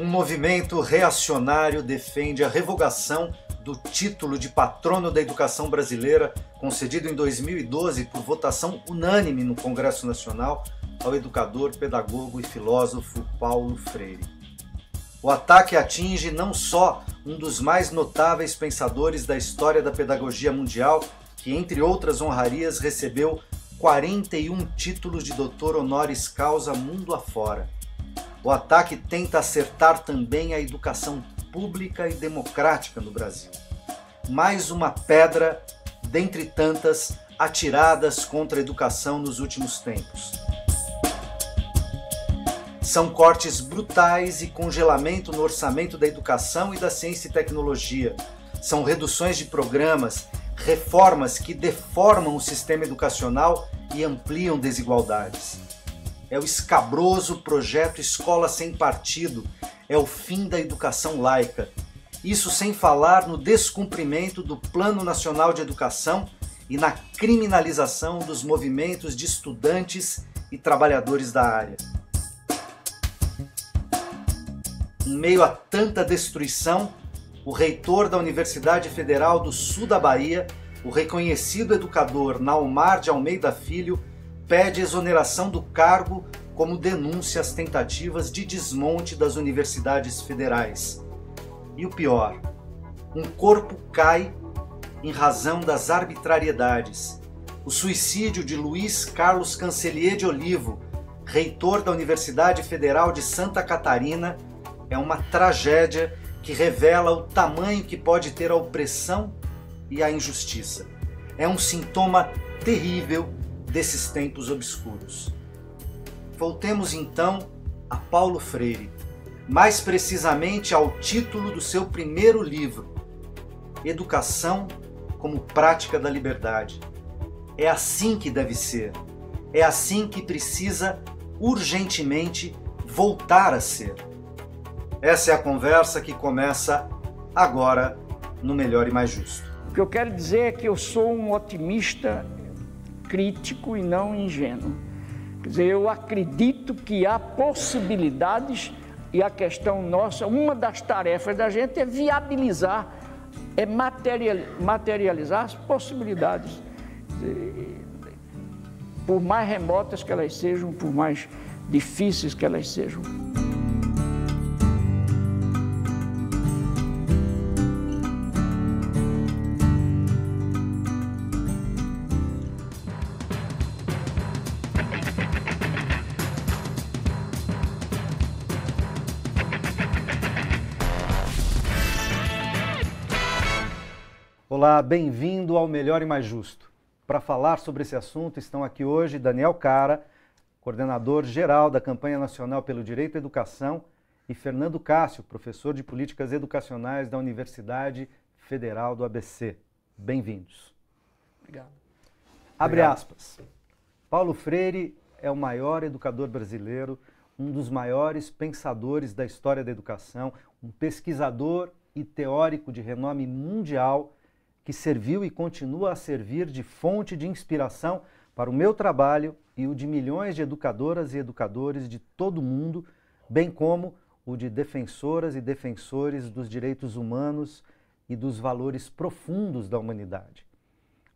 Um movimento reacionário defende a revogação do título de patrono da educação brasileira, concedido em 2012 por votação unânime no Congresso Nacional ao educador, pedagogo e filósofo Paulo Freire. O ataque atinge não só um dos mais notáveis pensadores da história da pedagogia mundial, que, entre outras honrarias, recebeu 41 títulos de doutor honoris causa mundo afora o ataque tenta acertar também a educação pública e democrática no Brasil. Mais uma pedra, dentre tantas, atiradas contra a educação nos últimos tempos. São cortes brutais e congelamento no orçamento da educação e da ciência e tecnologia. São reduções de programas, reformas que deformam o sistema educacional e ampliam desigualdades é o escabroso projeto Escola Sem Partido, é o fim da educação laica. Isso sem falar no descumprimento do Plano Nacional de Educação e na criminalização dos movimentos de estudantes e trabalhadores da área. Em meio a tanta destruição, o reitor da Universidade Federal do Sul da Bahia, o reconhecido educador Naumar de Almeida Filho, pede exoneração do cargo como denúncia as tentativas de desmonte das universidades federais. E o pior, um corpo cai em razão das arbitrariedades. O suicídio de Luiz Carlos Cancelier de Olivo, reitor da Universidade Federal de Santa Catarina, é uma tragédia que revela o tamanho que pode ter a opressão e a injustiça. É um sintoma terrível desses tempos obscuros. Voltemos então a Paulo Freire, mais precisamente ao título do seu primeiro livro, Educação como Prática da Liberdade. É assim que deve ser, é assim que precisa urgentemente voltar a ser. Essa é a conversa que começa agora no Melhor e Mais Justo. O que eu quero dizer é que eu sou um otimista crítico e não ingênuo. Quer dizer, eu acredito que há possibilidades e a questão nossa, uma das tarefas da gente é viabilizar, é materializar as possibilidades, por mais remotas que elas sejam, por mais difíceis que elas sejam. Olá, bem-vindo ao Melhor e Mais Justo. Para falar sobre esse assunto estão aqui hoje Daniel Cara, coordenador geral da Campanha Nacional pelo Direito à Educação, e Fernando Cássio, professor de Políticas Educacionais da Universidade Federal do ABC. Bem-vindos. Obrigado. Abre Obrigado. aspas. Paulo Freire é o maior educador brasileiro, um dos maiores pensadores da história da educação, um pesquisador e teórico de renome mundial que serviu e continua a servir de fonte de inspiração para o meu trabalho e o de milhões de educadoras e educadores de todo o mundo, bem como o de defensoras e defensores dos direitos humanos e dos valores profundos da humanidade.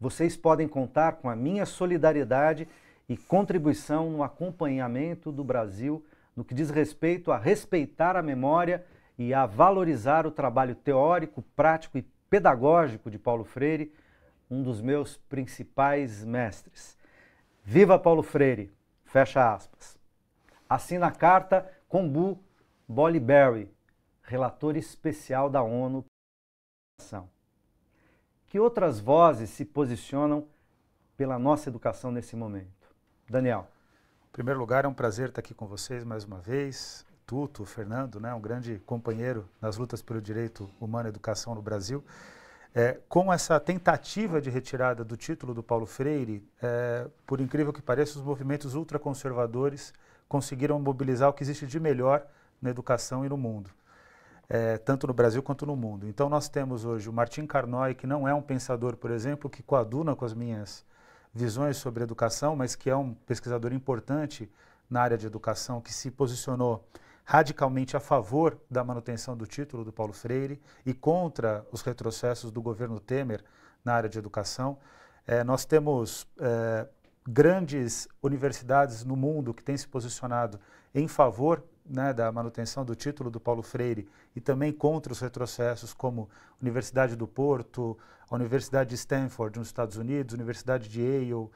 Vocês podem contar com a minha solidariedade e contribuição no acompanhamento do Brasil no que diz respeito a respeitar a memória e a valorizar o trabalho teórico, prático e pedagógico de Paulo Freire, um dos meus principais mestres. Viva Paulo Freire! Fecha aspas. Assina a carta Combu Bolliberry, relator especial da ONU. Que outras vozes se posicionam pela nossa educação nesse momento? Daniel. Em primeiro lugar, é um prazer estar aqui com vocês mais uma vez. Tuto, Fernando, né, um grande companheiro nas lutas pelo direito humano à educação no Brasil, é, com essa tentativa de retirada do título do Paulo Freire, é, por incrível que pareça, os movimentos ultraconservadores conseguiram mobilizar o que existe de melhor na educação e no mundo, é, tanto no Brasil quanto no mundo. Então nós temos hoje o Martin Carnoy, que não é um pensador, por exemplo, que coaduna com as minhas visões sobre educação, mas que é um pesquisador importante na área de educação, que se posicionou radicalmente a favor da manutenção do título do Paulo Freire e contra os retrocessos do governo Temer na área de educação. É, nós temos é, grandes universidades no mundo que têm se posicionado em favor né, da manutenção do título do Paulo Freire e também contra os retrocessos, como Universidade do Porto, a Universidade de Stanford nos Estados Unidos, Universidade de Yale.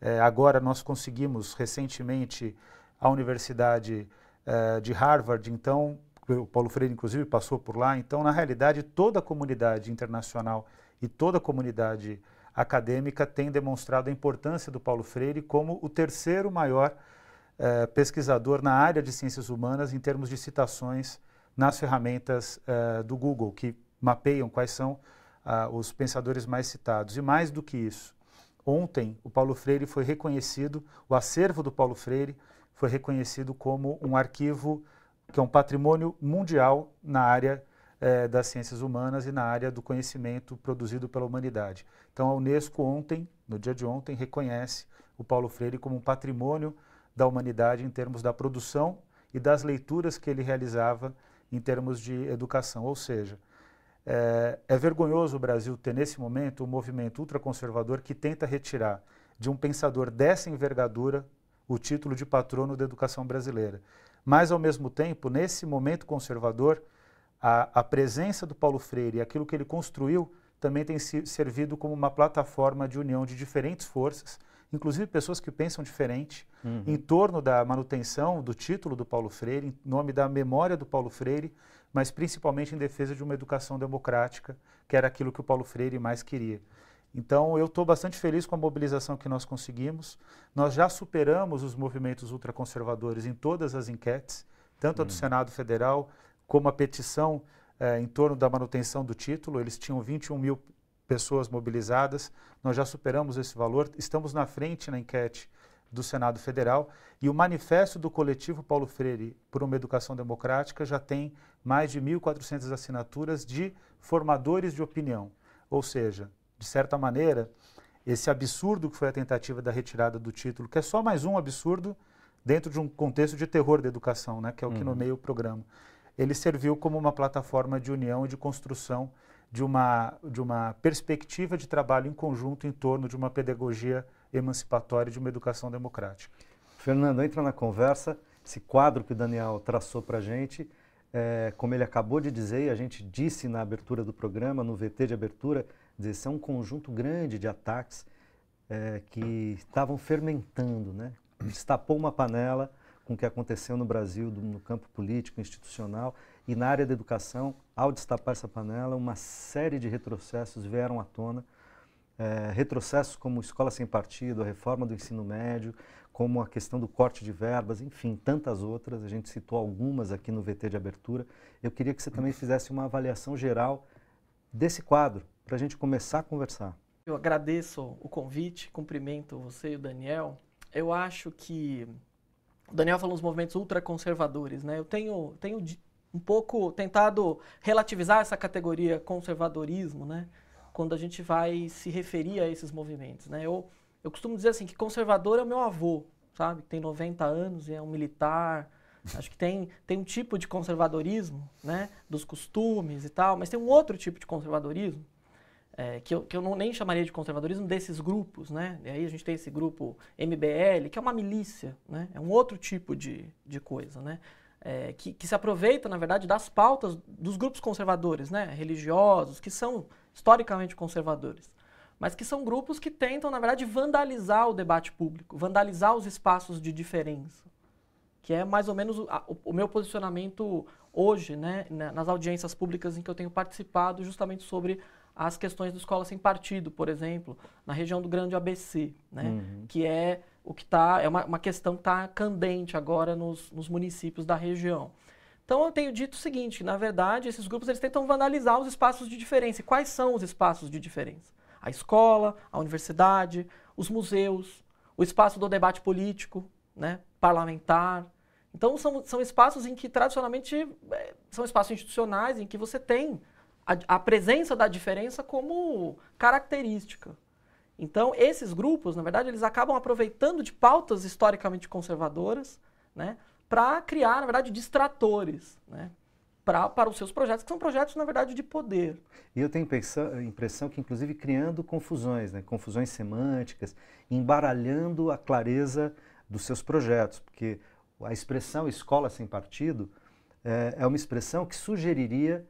É, agora nós conseguimos recentemente a Universidade eh, de Harvard, então, o Paulo Freire, inclusive, passou por lá. Então, na realidade, toda a comunidade internacional e toda a comunidade acadêmica tem demonstrado a importância do Paulo Freire como o terceiro maior eh, pesquisador na área de ciências humanas em termos de citações nas ferramentas eh, do Google, que mapeiam quais são ah, os pensadores mais citados. E mais do que isso, ontem o Paulo Freire foi reconhecido, o acervo do Paulo Freire foi reconhecido como um arquivo que é um patrimônio mundial na área eh, das ciências humanas e na área do conhecimento produzido pela humanidade. Então, a Unesco ontem, no dia de ontem, reconhece o Paulo Freire como um patrimônio da humanidade em termos da produção e das leituras que ele realizava em termos de educação. Ou seja, é, é, vergonhoso o Brasil ter nesse momento um movimento ultraconservador que tenta retirar de um pensador dessa envergadura o título de patrono da educação brasileira. Mas, ao mesmo tempo, nesse momento conservador, a, a presença do Paulo Freire e aquilo que ele construiu também tem se, servido como uma plataforma de união de diferentes forças, inclusive pessoas que pensam diferente, uhum. em torno da manutenção do título do Paulo Freire, em nome da memória do Paulo Freire, mas principalmente em defesa de uma educação democrática, que era aquilo que o Paulo Freire mais queria. Então, eu estou bastante feliz com a mobilização que nós conseguimos. Nós já superamos os movimentos ultraconservadores em todas as enquetes, tanto a do hum. Senado Federal como a petição eh, em torno da manutenção do título. Eles tinham 21 mil pessoas mobilizadas. Nós já superamos esse valor. Estamos na frente na enquete do Senado Federal. E o manifesto do coletivo Paulo Freire por uma educação democrática já tem mais de 1.400 assinaturas de formadores de opinião. Ou seja, de certa maneira, esse absurdo que foi a tentativa da retirada do título, que é só mais um absurdo dentro de um contexto de terror da educação, né, que é o que uhum. nomeia o programa. Ele serviu como uma plataforma de união e de construção de uma, de uma perspectiva de trabalho em conjunto em torno de uma pedagogia emancipatória e de uma educação democrática. Fernando, entra na conversa, esse quadro que o Daniel traçou para a gente, é, como ele acabou de dizer, e a gente disse na abertura do programa, no VT de abertura, dizer, isso é um conjunto grande de ataques é, que estavam fermentando, né? Destapou uma panela com o que aconteceu no Brasil, do, no campo político, institucional e na área da educação. Ao destapar essa panela, uma série de retrocessos vieram à tona. É, retrocessos como escola sem partido, a reforma do ensino médio, como a questão do corte de verbas, enfim, tantas outras. A gente citou algumas aqui no VT de abertura. Eu queria que você também fizesse uma avaliação geral desse quadro, para a gente começar a conversar. Eu agradeço o convite, cumprimento você e o Daniel. Eu acho que o Daniel falou dos movimentos ultraconservadores, né? Eu tenho, tenho um pouco tentado relativizar essa categoria conservadorismo, né? Quando a gente vai se referir a esses movimentos, né? Eu, eu costumo dizer assim que conservador é o meu avô, sabe? Tem 90 anos e é um militar. Acho que tem, tem um tipo de conservadorismo, né? Dos costumes e tal, mas tem um outro tipo de conservadorismo é, que eu, que eu não, nem chamaria de conservadorismo, desses grupos, né? E aí a gente tem esse grupo MBL, que é uma milícia, né? É um outro tipo de, de coisa, né? É, que, que se aproveita, na verdade, das pautas dos grupos conservadores, né? Religiosos, que são historicamente conservadores mas que são grupos que tentam, na verdade, vandalizar o debate público, vandalizar os espaços de diferença, que é mais ou menos o, o, meu posicionamento hoje, né, nas audiências públicas em que eu tenho participado, justamente sobre as questões do Escola Sem Partido, por exemplo, na região do Grande ABC, né? Uhum. que é o que está, é uma, uma questão que está candente agora nos, nos municípios da região. Então eu tenho dito o seguinte, na verdade, esses grupos eles tentam vandalizar os espaços de diferença. E quais são os espaços de diferença? A escola, a universidade, os museus, o espaço do debate político, né, parlamentar. Então são, são espaços em que tradicionalmente é, são espaços institucionais em que você tem a, a presença da diferença como característica. Então, esses grupos, na verdade, eles acabam aproveitando de pautas historicamente conservadoras, né, para criar, na verdade, distratores, né, pra, para os seus projetos, que são projetos, na verdade, de poder. E eu tenho a impressão que, inclusive, criando confusões, né, confusões semânticas, embaralhando a clareza dos seus projetos, porque a expressão escola sem partido é, é uma expressão que sugeriria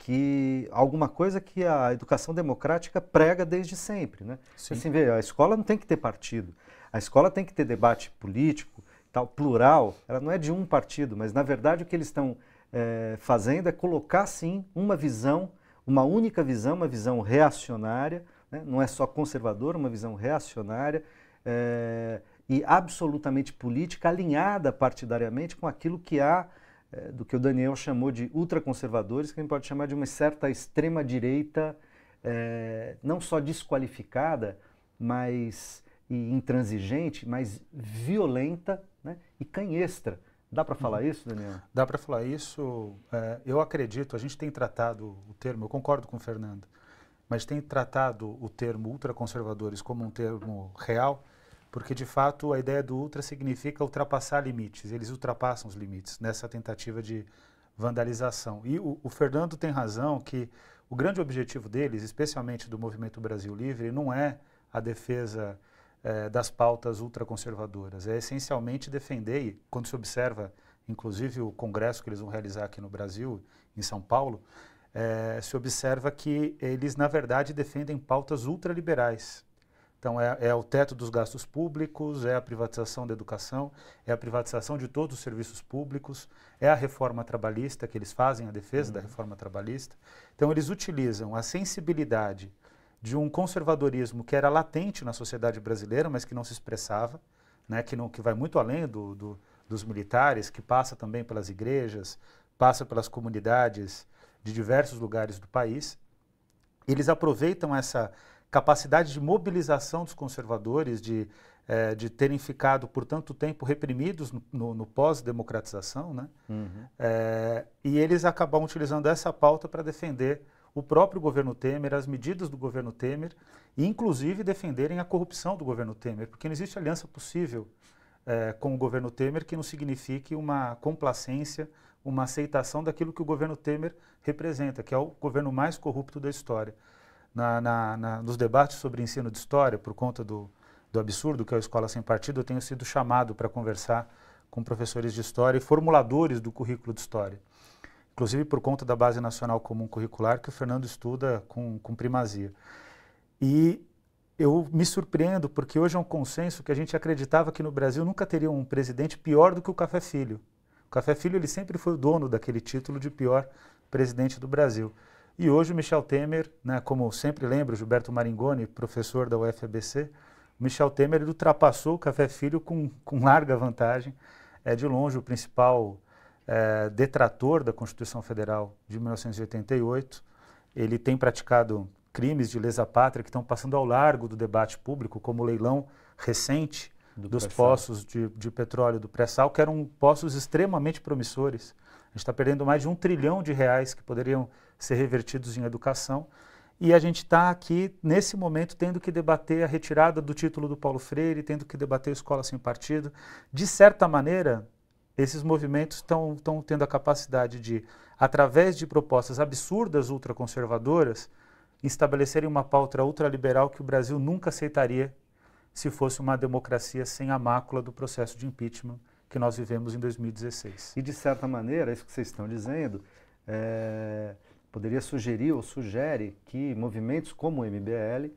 que alguma coisa que a educação democrática prega desde sempre, né? Sim. Assim, a escola não tem que ter partido, a escola tem que ter debate político, tal, plural. Ela não é de um partido, mas na verdade o que eles estão é, fazendo é colocar sim uma visão, uma única visão, uma visão reacionária, né? não é só conservadora, uma visão reacionária. É, e absolutamente política, alinhada partidariamente com aquilo que há é, do que o Daniel chamou de ultraconservadores, que a gente pode chamar de uma certa extrema-direita, é, não só desqualificada, mas e intransigente, mas violenta né, e canhestra. Dá para falar isso, Daniel? Dá para falar isso. É, eu acredito, a gente tem tratado o termo, eu concordo com o Fernando, mas tem tratado o termo ultraconservadores como um termo real porque de fato a ideia do ultra significa ultrapassar limites. Eles ultrapassam os limites nessa tentativa de vandalização. E o, o, Fernando tem razão que o grande objetivo deles, especialmente do Movimento Brasil Livre, não é a defesa eh, das pautas ultraconservadoras, é essencialmente defender, e quando se observa, inclusive, o congresso que eles vão realizar aqui no Brasil, em São Paulo, eh, se observa que eles, na verdade, defendem pautas ultraliberais então, é, é, o teto dos gastos públicos, é a privatização da educação, é a privatização de todos os serviços públicos, é a reforma trabalhista, que eles fazem a defesa uhum. da reforma trabalhista. Então, eles utilizam a sensibilidade de um conservadorismo que era latente na sociedade brasileira, mas que não se expressava, né, que, não, que vai muito além do, do, dos militares, que passa também pelas igrejas, passa pelas comunidades de diversos lugares do país. Eles aproveitam essa capacidade de mobilização dos conservadores, de, é, de terem ficado por tanto tempo reprimidos no, no, no pós-democratização, né? Uhum. É, e eles acabam utilizando essa pauta para defender o próprio governo Temer, as medidas do governo Temer, e inclusive defenderem a corrupção do governo Temer, porque não existe aliança possível é, com o governo Temer que não signifique uma complacência, uma aceitação daquilo que o governo Temer representa, que é o governo mais corrupto da história na, na, na, nos debates sobre ensino de história, por conta do, do absurdo que é a escola sem partido, eu tenho sido chamado para conversar com professores de história e formuladores do currículo de história. Inclusive por conta da Base Nacional Comum Curricular, que o Fernando estuda com, com primazia. E eu me surpreendo porque hoje é um consenso que a gente acreditava que no Brasil nunca teria um presidente pior do que o Café Filho. O Café Filho ele sempre foi o dono daquele título de pior presidente do Brasil. E hoje o Michel Temer, né, como sempre lembro, Gilberto Maringoni, professor da UFABC, Michel Temer ultrapassou o Café Filho com, com larga vantagem. É de longe o principal é, detrator da Constituição Federal de 1988. Ele tem praticado crimes de lesa pátria que estão passando ao largo do debate público, como o leilão recente do dos poços de, de petróleo do pré-sal, que eram poços extremamente promissores. A gente está perdendo mais de um trilhão de reais que poderiam ser revertidos em educação. E a gente está aqui, nesse momento, tendo que debater a retirada do título do Paulo Freire, tendo que debater escola sem partido. De certa maneira, esses movimentos estão tendo a capacidade de, através de propostas absurdas ultraconservadoras, estabelecerem uma pauta ultraliberal que o Brasil nunca aceitaria se fosse uma democracia sem a mácula do processo de impeachment que nós vivemos em 2016. E, de certa maneira, é isso que vocês estão dizendo. É poderia sugerir ou sugere que movimentos como o MBL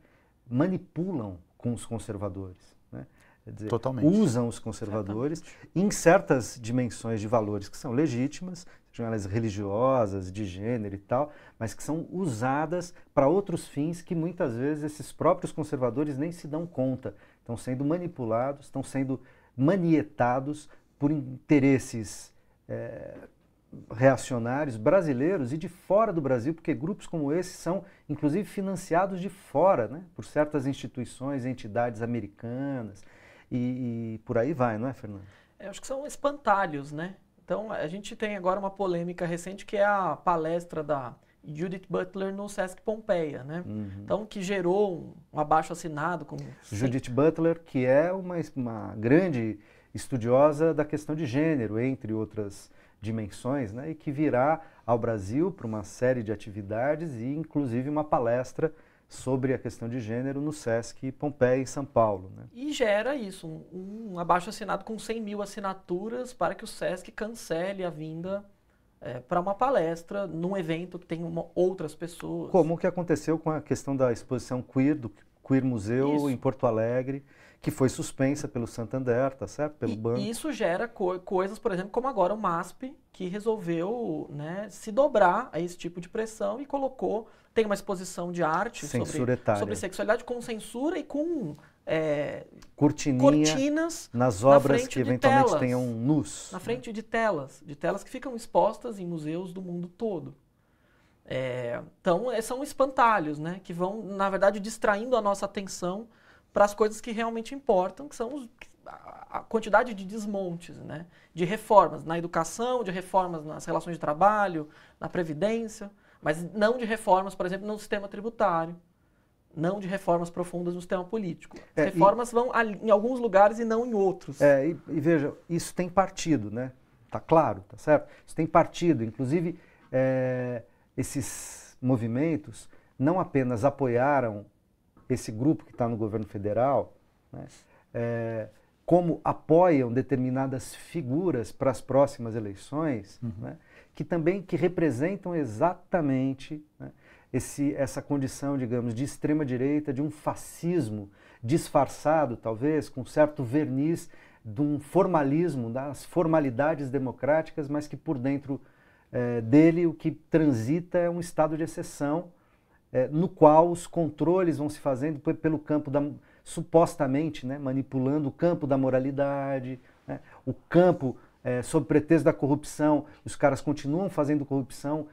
manipulam com os conservadores. Né? Dizer, Totalmente. Usam os conservadores em certas dimensões de valores que são legítimas, sejam elas religiosas, de gênero e tal, mas que são usadas para outros fins que muitas vezes esses próprios conservadores nem se dão conta. Estão sendo manipulados, estão sendo manietados por interesses é, reacionários brasileiros e de fora do Brasil, porque grupos como esse são, inclusive, financiados de fora, né? por certas instituições, entidades americanas e, e por aí vai, não é, Fernando? Eu é, acho que são espantalhos, né? Então, a gente tem agora uma polêmica recente que é a palestra da Judith Butler no Sesc Pompeia, né? Uhum. Então, que gerou um abaixo assinado. com Judith Butler, que é uma, uma grande estudiosa da questão de gênero, entre outras dimensões, né, e que virá ao Brasil para uma série de atividades e, inclusive, uma palestra sobre a questão de gênero no SESC Pompeia, em São Paulo. Né? E gera isso, um, um abaixo-assinado com 100 mil assinaturas para que o SESC cancele a vinda é, para uma palestra num evento que tem uma, outras pessoas. Como o que aconteceu com a questão da exposição queer, do Queer Museu isso. em Porto Alegre, que foi suspensa pelo Santander, tá certo? Pelo e, banco. E isso gera co coisas, por exemplo, como agora o MASP, que resolveu né, se dobrar a esse tipo de pressão e colocou, tem uma exposição de arte sobre, sobre sexualidade com censura e com é, cortinas nas obras na que eventualmente telas, tenham nus. Na frente né? de telas, de telas que ficam expostas em museus do mundo todo. É, então, eh, são espantalhos, né? Que vão, na verdade, distraindo a nossa atenção para as coisas que realmente importam, que são os, a quantidade de desmontes, né? de reformas na educação, de reformas nas relações de trabalho, na previdência, mas não de reformas, por exemplo, no sistema tributário, não de reformas profundas no sistema político. É, reformas e, vão em alguns lugares e não em outros. É, e, e veja, isso tem partido, né? Tá claro, tá certo? Isso tem partido. Inclusive, é, esses movimentos não apenas apoiaram esse grupo que está no governo federal, né, é, como apoiam determinadas figuras para as próximas eleições, uhum. né, que também que representam exatamente né, esse, essa condição, digamos, de extrema direita, de um fascismo disfarçado, talvez, com certo verniz de um formalismo, das formalidades democráticas, mas que por dentro é, dele o que transita é um estado de exceção é, no qual os controles vão se fazendo pelo campo da supostamente, né, manipulando o campo da moralidade, né, o campo é, sob pretexto da corrupção, os caras continuam fazendo corrupção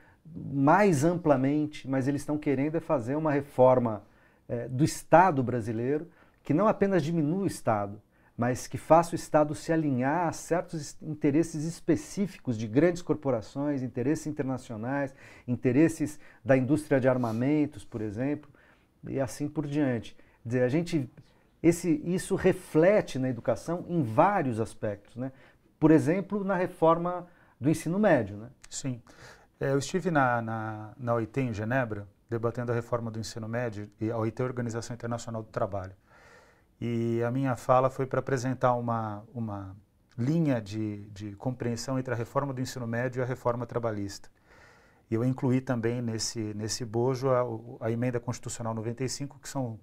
mais amplamente, mas eles estão querendo é fazer uma reforma é, do Estado brasileiro que não apenas diminua o Estado, mas que faça o Estado se alinhar a certos interesses específicos de grandes corporações, interesses internacionais, interesses da indústria de armamentos, por exemplo, e assim por diante. Quer dizer, a gente esse, isso reflete na educação em vários aspectos, né? Por exemplo, na reforma do ensino médio, né? Sim. É, eu estive na, na, na OIT em Genebra, debatendo a reforma do ensino médio, e a OIT é a Organização Internacional do Trabalho. E a minha fala foi para apresentar uma, uma linha de, de compreensão entre a reforma do ensino médio e a reforma trabalhista. E eu incluí também nesse, nesse bojo a, a emenda constitucional 95, que são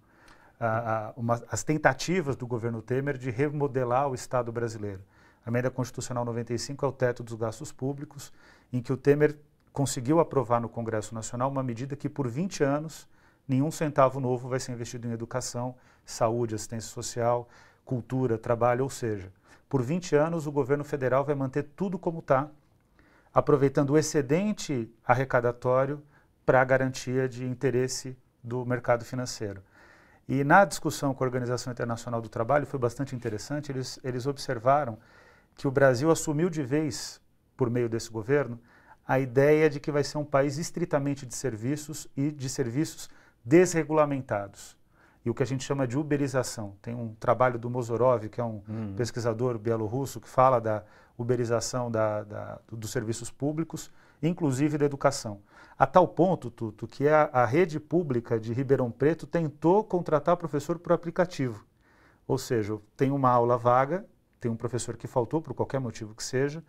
a, a, uma, as tentativas do governo Temer de remodelar o Estado brasileiro. A emenda constitucional 95 é o teto dos gastos públicos, em que o Temer conseguiu aprovar no Congresso Nacional uma medida que por 20 anos nenhum centavo novo vai ser investido em educação, saúde, assistência social, cultura, trabalho, ou seja, por 20 anos o governo federal vai manter tudo como está, aproveitando o excedente arrecadatório para a garantia de interesse do mercado financeiro. E na discussão com a Organização Internacional do Trabalho foi bastante interessante, eles, eles observaram que o Brasil assumiu de vez, por meio desse governo, a ideia de que vai ser um país estritamente de serviços e de serviços desregulamentados e o que a gente chama de uberização. Tem um trabalho do Mozorov, que é um hum. pesquisador bielorrusso, que fala da uberização da, da, dos serviços públicos, inclusive da educação. A tal ponto, Tuto, que a, a rede pública de Ribeirão Preto tentou contratar professor por aplicativo. Ou seja, tem uma aula vaga, tem um professor que faltou, por qualquer motivo que seja,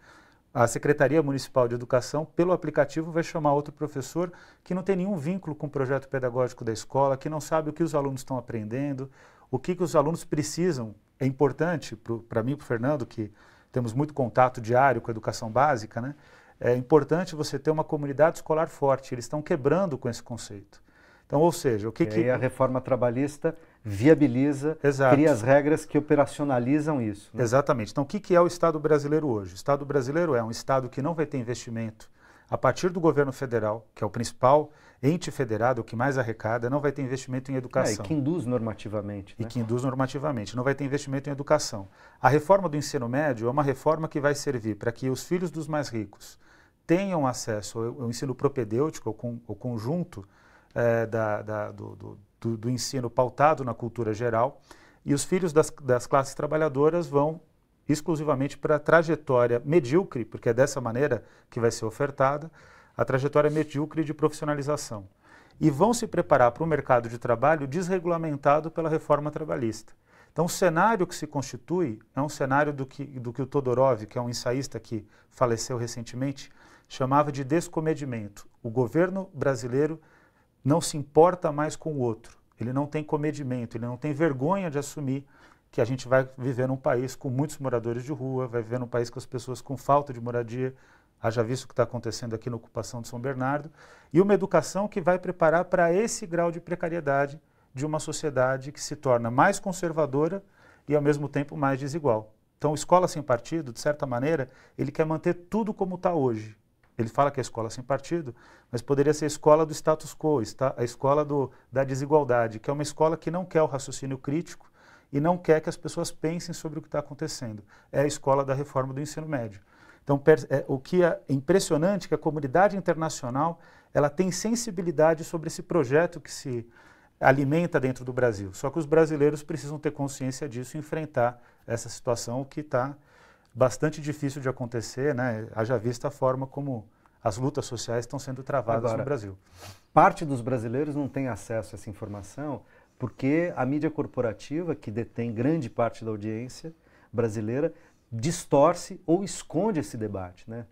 a Secretaria Municipal de Educação, pelo aplicativo, vai chamar outro professor que não tem nenhum vínculo com o projeto pedagógico da escola, que não sabe o que os alunos estão aprendendo, o que, que os alunos precisam. É importante para mim e para o Fernando, que temos muito contato diário com a educação básica, né? é importante você ter uma comunidade escolar forte. Eles estão quebrando com esse conceito. Então, ou seja, o que, e que... a reforma trabalhista viabiliza, Exato. cria as regras que operacionalizam isso. Né? Exatamente. Então, o que é o Estado brasileiro hoje? O Estado brasileiro é um Estado que não vai ter investimento a partir do governo federal, que é o principal ente federado, o que mais arrecada, não vai ter investimento em educação. É, e que induz normativamente. Né? E que induz normativamente, não vai ter investimento em educação. A reforma do ensino médio é uma reforma que vai servir para que os filhos dos mais ricos tenham acesso ao, ao ensino propedêutico, ao, com ao conjunto é, da, da, do, do do, do ensino pautado na cultura geral, e os filhos das, das classes trabalhadoras vão exclusivamente para a trajetória medíocre, porque é dessa maneira que vai ser ofertada, a trajetória medíocre de profissionalização. E vão se preparar para o mercado de trabalho desregulamentado pela reforma trabalhista. Então, o cenário que se constitui é um cenário do que, do que o Todorov, que é um ensaísta que faleceu recentemente, chamava de descomedimento. O governo brasileiro não se importa mais com o outro, ele não tem comedimento, ele não tem vergonha de assumir que a gente vai viver num país com muitos moradores de rua, vai viver num país com as pessoas com falta de moradia, haja visto o que está acontecendo aqui na ocupação de São Bernardo, e uma educação que vai preparar para esse grau de precariedade de uma sociedade que se torna mais conservadora e, ao mesmo tempo, mais desigual. Então, escola sem partido, de certa maneira, ele quer manter tudo como está hoje. Ele fala que é escola sem partido, mas poderia ser a escola do status quo, a escola do, da desigualdade, que é uma escola que não quer o raciocínio crítico e não quer que as pessoas pensem sobre o que está acontecendo. É a escola da reforma do ensino médio. Então, é, o que é impressionante é que a comunidade internacional ela tem sensibilidade sobre esse projeto que se alimenta dentro do Brasil. Só que os brasileiros precisam ter consciência disso e enfrentar essa situação que está bastante difícil de acontecer, né? haja vista a forma como as lutas sociais estão sendo travadas Agora, no Brasil. Parte dos brasileiros não tem acesso a essa informação porque a mídia corporativa, que detém grande parte da audiência brasileira, distorce ou esconde esse debate, né?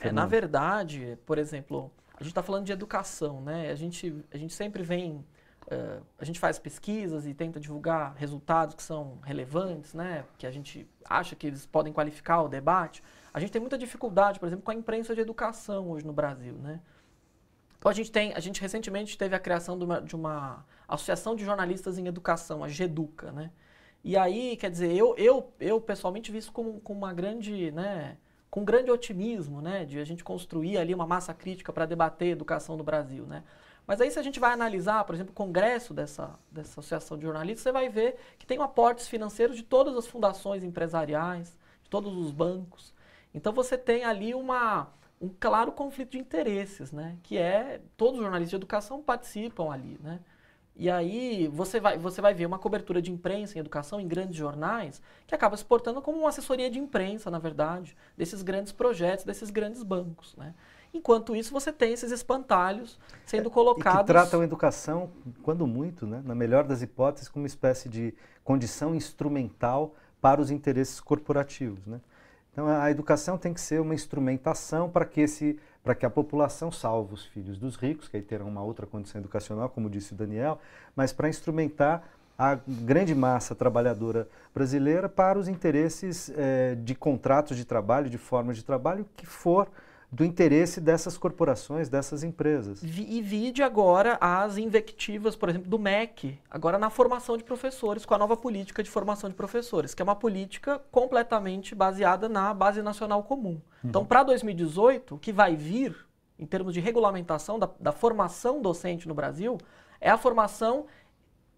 É, na verdade, por exemplo, a gente está falando de educação, né? A gente, a gente sempre vem Uh, a gente faz pesquisas e tenta divulgar resultados que são relevantes, né? que a gente acha que eles podem qualificar o debate. A gente tem muita dificuldade, por exemplo, com a imprensa de educação hoje no Brasil. Né? Então a gente tem, a gente recentemente teve a criação de uma, de uma associação de jornalistas em educação, a GEDUCA. Né? E aí, quer dizer, eu, eu, eu pessoalmente vi isso com, com uma grande, né, com um grande otimismo, né, de a gente construir ali uma massa crítica para debater a educação no Brasil, né. Mas aí se a gente vai analisar, por exemplo, o congresso dessa, dessa associação de jornalistas, você vai ver que tem aportes financeiros de todas as fundações empresariais, de todos os bancos. Então você tem ali uma, um claro conflito de interesses, né? Que é, todos os jornalistas de educação participam ali, né? E aí você vai, você vai ver uma cobertura de imprensa em educação em grandes jornais que acaba se portando como uma assessoria de imprensa, na verdade, desses grandes projetos, desses grandes bancos, né? Enquanto isso, você tem esses espantalhos sendo colocados. É, e que tratam a educação, quando muito, né? na melhor das hipóteses, como uma espécie de condição instrumental para os interesses corporativos. Né? Então, a educação tem que ser uma instrumentação para que, esse, para que a população salve os filhos dos ricos, que aí terão uma outra condição educacional, como disse o Daniel, mas para instrumentar a grande massa trabalhadora brasileira para os interesses eh, de contratos de trabalho, de formas de trabalho, que for do interesse dessas corporações, dessas empresas. E vide agora as invectivas, por exemplo, do MEC, agora na formação de professores, com a nova política de formação de professores, que é uma política completamente baseada na Base Nacional Comum. Uhum. Então, para 2018, o que vai vir, em termos de regulamentação da, da formação docente no Brasil, é a formação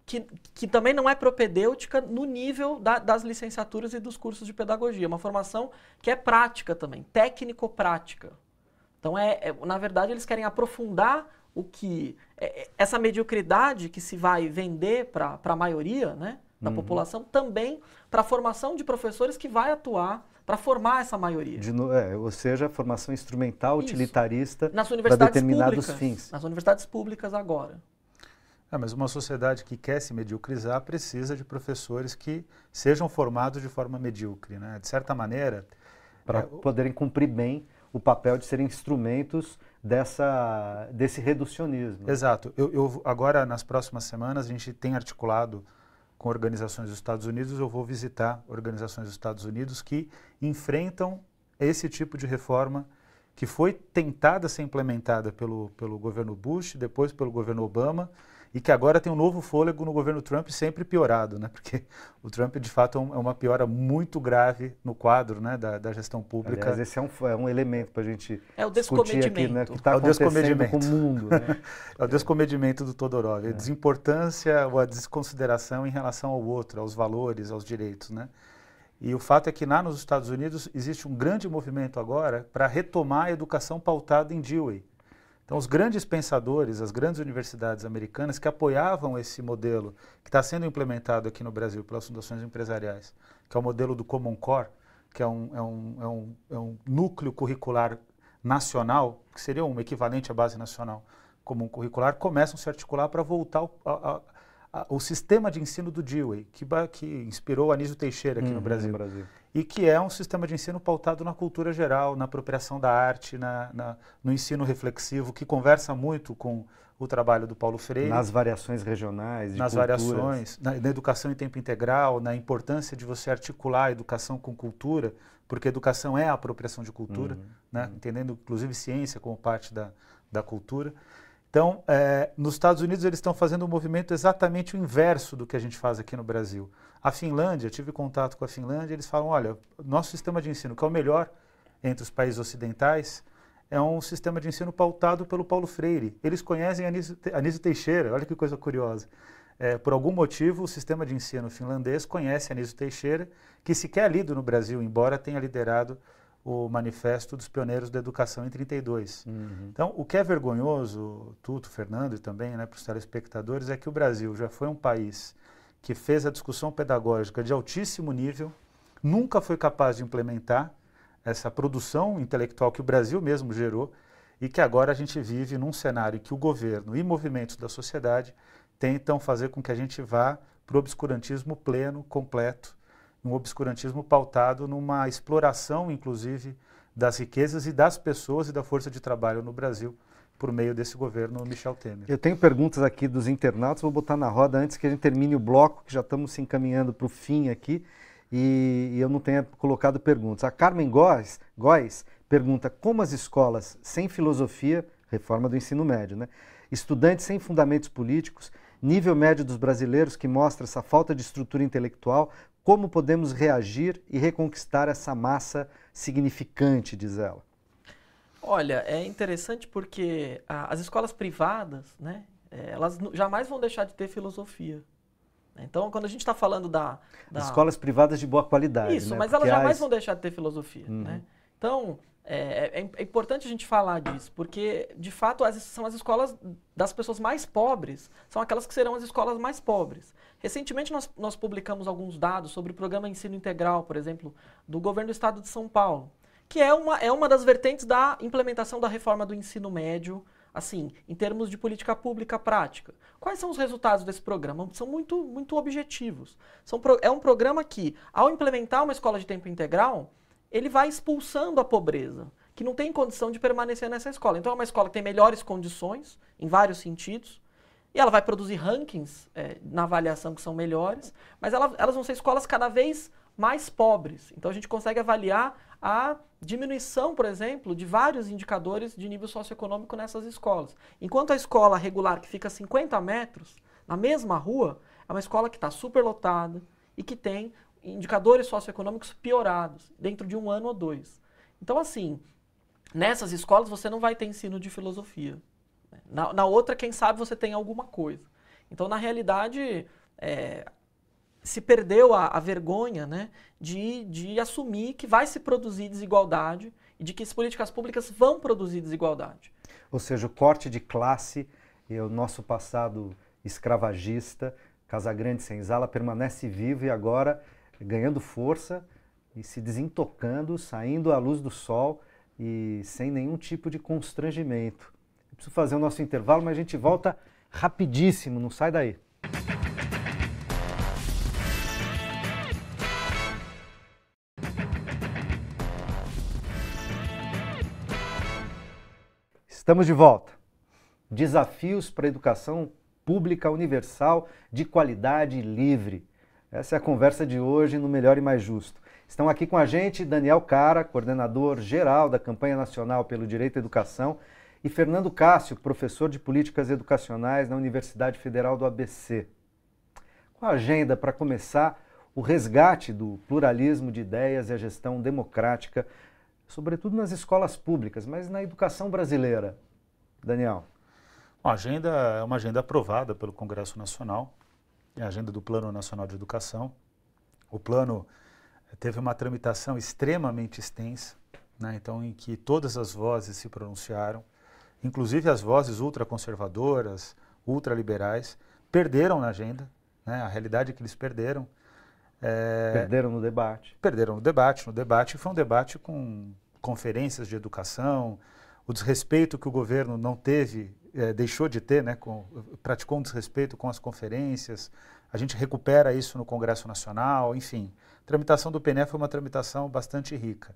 que, que, também não é propedêutica no nível da, das licenciaturas e dos cursos de pedagogia. É Uma formação que é prática também, técnico-prática. Então, é, é, na verdade, eles querem aprofundar o que. É, é essa mediocridade que se vai vender para a maioria né, da uhum. população, também para a formação de professores que vai atuar para formar essa maioria. De, é, ou seja, formação instrumental, Isso. utilitarista, para determinados públicas, fins. Nas universidades públicas agora. É, mas uma sociedade que quer se mediocrizar precisa de professores que sejam formados de forma medíocre, né? De certa maneira, para é, poderem cumprir bem o papel de serem instrumentos dessa, desse reducionismo. Exato. Eu, eu, agora, nas próximas semanas, a gente tem articulado com organizações dos Estados Unidos, eu vou visitar organizações dos Estados Unidos que enfrentam esse tipo de reforma que foi tentada ser implementada pelo, pelo governo Bush, depois pelo governo Obama, e que agora tem um novo fôlego no governo Trump, sempre piorado, né? porque o Trump, de fato, é, é uma piora muito grave no quadro né? da, da gestão pública. Aliás, esse é um, é um elemento para a gente é o descomedimento. Aqui, né? que está é acontecendo com o mundo. Né? é o descomedimento do Todorov, a é. desimportância ou a desconsideração em relação ao outro, aos valores, aos direitos. Né? E o fato é que lá nos Estados Unidos existe um grande movimento agora para retomar a educação pautada em Dewey então, os grandes pensadores, as grandes universidades americanas que apoiavam esse modelo que está sendo implementado aqui no Brasil pelas fundações empresariais, que é o modelo do Common Core, que é um, é um, é um, é um núcleo curricular nacional, que seria um equivalente à base nacional comum curricular, começam a se articular para voltar ao, a a, o sistema de ensino do Dewey, que, que inspirou Anísio Teixeira aqui uhum, no, Brasil, no, Brasil, e que é um sistema de ensino pautado na cultura geral, na apropriação da arte, na, na, no ensino reflexivo, que conversa muito com o trabalho do Paulo Freire. Nas variações regionais, de Nas culturas. variações, na, na educação em tempo integral, na importância de você articular a educação com cultura, porque educação é a apropriação de cultura, uhum, né? uhum. entendendo inclusive ciência como parte da, da cultura. Então, é, nos Estados Unidos eles estão fazendo um movimento exatamente o inverso do que a gente faz aqui no Brasil. A Finlândia, tive contato com a Finlândia, eles falam, olha, nosso sistema de ensino, que é o melhor entre os países ocidentais, é um sistema de ensino pautado pelo Paulo Freire. Eles conhecem Anísio, Anísio Teixeira, olha que coisa curiosa. É, por algum motivo, o sistema de ensino finlandês conhece Anísio Teixeira, que sequer é lido no Brasil, embora tenha liderado o Manifesto dos Pioneiros da Educação em 32. Uhum. Então, o que é vergonhoso, Tuto, Fernando e também né, para os telespectadores, é que o Brasil já foi um país que fez a discussão pedagógica de altíssimo nível, nunca foi capaz de implementar essa produção intelectual que o Brasil mesmo gerou e que agora a gente vive num cenário que o governo e movimentos da sociedade tentam fazer com que a gente vá para o obscurantismo pleno, completo, um obscurantismo pautado numa exploração, inclusive, das riquezas e das pessoas e da força de trabalho no Brasil por meio desse governo Michel Temer. Eu tenho perguntas aqui dos internautas, vou botar na roda antes que a gente termine o bloco, que já estamos se encaminhando para o fim aqui, e, e, eu não tenha colocado perguntas. A Carmen Góes, Góes pergunta como as escolas sem filosofia, reforma do ensino médio, né? estudantes sem fundamentos políticos, nível médio dos brasileiros que mostra essa falta de estrutura intelectual como podemos reagir e reconquistar essa massa significante, diz ela? Olha, é interessante porque a, as escolas privadas, né, é, elas jamais vão deixar de ter filosofia. Né. Então, quando a gente está falando da, da, Escolas privadas de boa qualidade. Isso, né? mas porque elas jamais as... vão deixar de ter filosofia. Uhum. Né? Então, é, é, é, importante a gente falar disso, porque, de fato, as, são as escolas das pessoas mais pobres, são aquelas que serão as escolas mais pobres. Recentemente, nós, nós publicamos alguns dados sobre o programa Ensino Integral, por exemplo, do governo do estado de São Paulo, que é uma, é uma das vertentes da implementação da reforma do ensino médio, assim, em termos de política pública prática. Quais são os resultados desse programa? São muito, muito objetivos. São, é um programa que, ao implementar uma escola de tempo integral, ele vai expulsando a pobreza, que não tem condição de permanecer nessa escola. Então é uma escola que tem melhores condições, em vários sentidos, e ela vai produzir rankings é, na avaliação que são melhores, mas ela, elas vão ser escolas cada vez mais pobres. Então a gente consegue avaliar a diminuição, por exemplo, de vários indicadores de nível socioeconômico nessas escolas. Enquanto a escola regular, que fica a 50 metros, na mesma rua, é uma escola que está superlotada e que tem indicadores socioeconômicos piorados dentro de um ano ou dois. Então, assim, nessas escolas você não vai ter ensino de filosofia. Né? Na, na outra, quem sabe você tem alguma coisa. Então, na realidade, é, se perdeu a, a vergonha né, de, de assumir que vai se produzir desigualdade e de que as políticas públicas vão produzir desigualdade. Ou seja, o corte de classe e o nosso passado escravagista, Casagrande Senzala, permanece vivo e agora ganhando força e se desintocando, saindo à luz do sol e sem nenhum tipo de constrangimento. Eu preciso fazer o nosso intervalo, mas a gente volta rapidíssimo, não sai daí. Estamos de volta. Desafios para a educação pública universal de qualidade livre. Essa é a conversa de hoje no Melhor e Mais Justo. Estão aqui com a gente Daniel Cara, coordenador geral da Campanha Nacional pelo Direito à Educação, e Fernando Cássio, professor de Políticas Educacionais na Universidade Federal do ABC. Com a agenda para começar o resgate do pluralismo de ideias e a gestão democrática, sobretudo nas escolas públicas, mas na educação brasileira. Daniel. A agenda é uma agenda aprovada pelo Congresso Nacional é a agenda do Plano Nacional de Educação. O plano eh, teve uma tramitação extremamente extensa, né, então em que todas as vozes se pronunciaram, inclusive as vozes ultraconservadoras, ultraliberais, perderam na agenda, né, a realidade é que eles perderam. É, perderam no debate. Perderam no debate. No debate foi um debate com conferências de educação, o desrespeito que o governo não teve é, deixou de ter, né, com, praticou um desrespeito com as conferências. A gente recupera isso no Congresso Nacional, enfim. A tramitação do PNE foi uma tramitação bastante rica.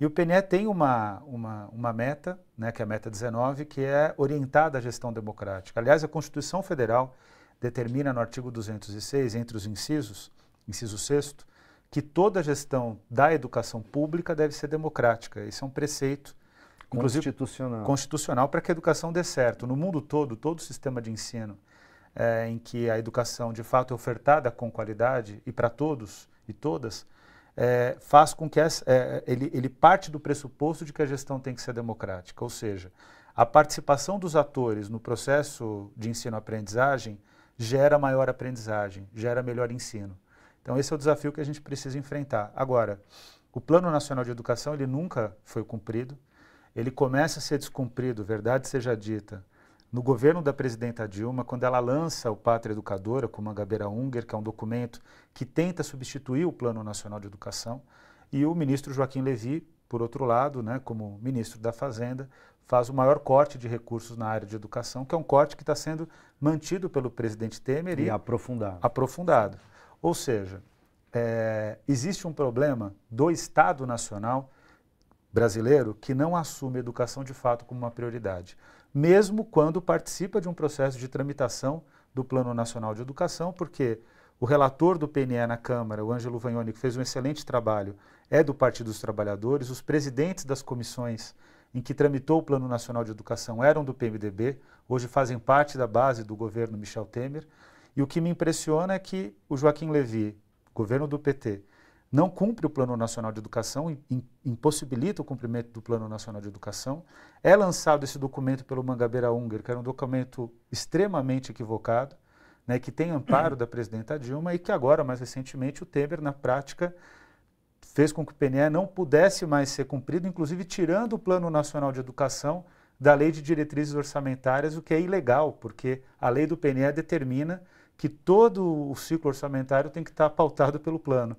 E o PNE tem uma, uma, uma meta, né, que é a meta 19, que é orientada à gestão democrática. Aliás, a Constituição Federal determina no artigo 206, entre os incisos, inciso 6, que toda gestão da educação pública deve ser democrática. Esse é um preceito Inclusive, constitucional, constitucional para que a educação dê certo. No mundo todo, todo o sistema de ensino é, em que a educação de fato é ofertada com qualidade e para todos e todas, é, faz com que essa, é, ele, ele parte do pressuposto de que a gestão tem que ser democrática, ou seja, a participação dos atores no processo de ensino-aprendizagem gera maior aprendizagem, gera melhor ensino. Então esse é o desafio que a gente precisa enfrentar. Agora, o Plano Nacional de Educação ele nunca foi cumprido ele começa a ser descumprido, verdade seja dita, no governo da presidenta Dilma, quando ela lança o Pátria Educadora, com Mangabeira Unger, que é um documento que tenta substituir o Plano Nacional de Educação, e o ministro Joaquim Levy, por outro lado, né, como ministro da Fazenda, faz o maior corte de recursos na área de educação, que é um corte que está sendo mantido pelo presidente Temer e, e aprofundado. aprofundado. Ou seja, é, existe um problema do Estado Nacional brasileiro que não assume a educação de fato como uma prioridade, mesmo quando participa de um processo de tramitação do Plano Nacional de Educação, porque o relator do PNE na Câmara, o Ângelo Vagnoni, que fez um excelente trabalho, é do Partido dos Trabalhadores, os presidentes das comissões em que tramitou o Plano Nacional de Educação eram do PMDB, hoje fazem parte da base do governo Michel Temer. E o que me impressiona é que o Joaquim Levy, governo do PT, não cumpre o Plano Nacional de Educação, impossibilita o cumprimento do Plano Nacional de Educação. É lançado esse documento pelo Mangabeira Unger, que era um documento extremamente equivocado, né, que tem amparo da presidenta Dilma e que agora, mais recentemente, o Temer, na prática, fez com que o PNE não pudesse mais ser cumprido, inclusive tirando o Plano Nacional de Educação da Lei de Diretrizes Orçamentárias, o que é ilegal, porque a lei do PNE determina que todo o ciclo orçamentário tem que estar pautado pelo plano.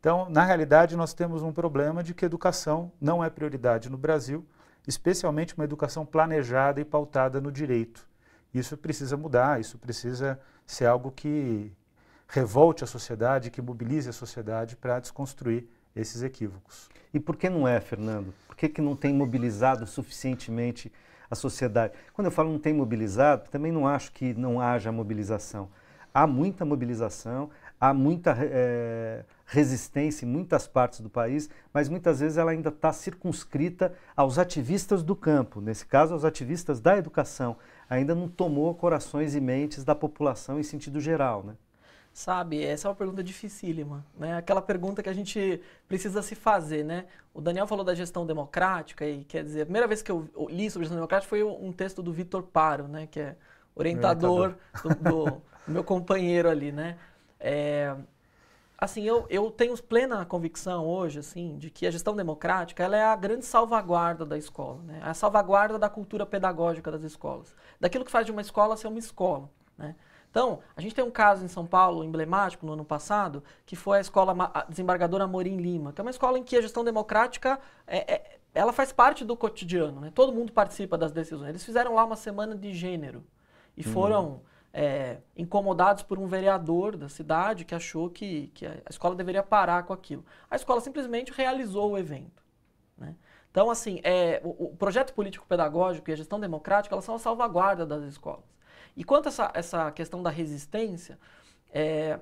Então, na realidade, nós temos um problema de que educação não é prioridade no Brasil, especialmente uma educação planejada e pautada no direito. Isso precisa mudar, isso precisa ser algo que revolte a sociedade, que mobilize a sociedade para desconstruir esses equívocos. E por que não é, Fernando? Por que, que não tem mobilizado suficientemente a sociedade? Quando eu falo não tem mobilizado, também não acho que não haja mobilização. Há muita mobilização, há muita. É resistência em muitas partes do país, mas muitas vezes ela ainda está circunscrita aos ativistas do campo, nesse caso, aos ativistas da educação. Ainda não tomou corações e mentes da população em sentido geral, né? Sabe, essa é uma pergunta dificílima, né? Aquela pergunta que a gente precisa se fazer, né? O Daniel falou da gestão democrática e quer dizer, a primeira vez que eu li sobre gestão democrática foi um texto do Vitor Paro, né? Que é orientador, orientador. Do, do meu companheiro ali, né? É, assim, eu, eu tenho plena convicção hoje, assim, de que a gestão democrática ela é a grande salvaguarda da escola, né? É a salvaguarda da cultura pedagógica das escolas, daquilo que faz de uma escola ser uma escola, né? Então, a gente tem um caso em São Paulo emblemático no ano passado, que foi a escola a desembargadora Morim Lima, que é uma escola em que a gestão democrática é, é, ela faz parte do cotidiano, né? Todo mundo participa das decisões. Eles fizeram lá uma semana de gênero e hum. foram é, incomodados por um vereador da cidade que achou que, que a escola deveria parar com aquilo. A escola simplesmente realizou o evento. Né? Então, assim, é, o, o, projeto político-pedagógico e a gestão democrática elas são a salvaguarda das escolas. E quanto a essa, essa questão da resistência, é,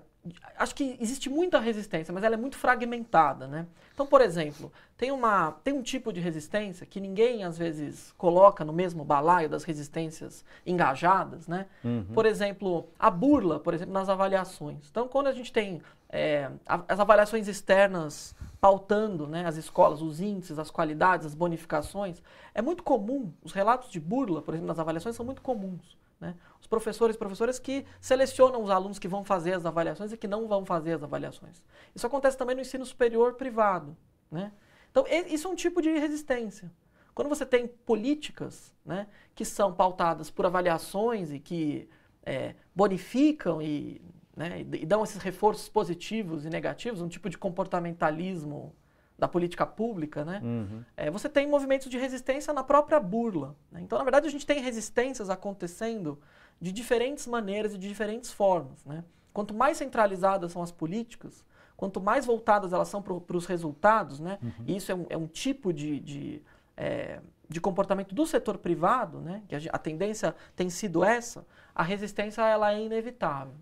acho que existe muita resistência, mas ela é muito fragmentada, né? Então, por exemplo, tem, uma, tem um tipo de resistência que ninguém, às vezes, coloca no mesmo balaio das resistências engajadas, né? Uhum. Por exemplo, a burla, por exemplo, nas avaliações. Então, quando a gente tem é, as avaliações externas pautando né, as escolas, os índices, as qualidades, as bonificações, é muito comum, os relatos de burla, por exemplo, nas avaliações são muito comuns, né? os professores e professoras que selecionam os alunos que vão fazer as avaliações e que não vão fazer as avaliações. Isso acontece também no ensino superior privado. Né? Então, isso é um tipo de resistência. Quando você tem políticas né, que são pautadas por avaliações e que é, bonificam e, né, e dão esses reforços positivos e negativos, um tipo de comportamentalismo da política pública, né? Uhum. É, você tem movimentos de resistência na própria burla. Né? Então, na verdade, a gente tem resistências acontecendo de diferentes maneiras e de diferentes formas. Né? Quanto mais centralizadas são as políticas, quanto mais voltadas elas são para os resultados, né? Uhum. e isso é um, é um tipo de, de, é, de, comportamento do setor privado, né? que a, a, tendência tem sido essa, a resistência ela é inevitável.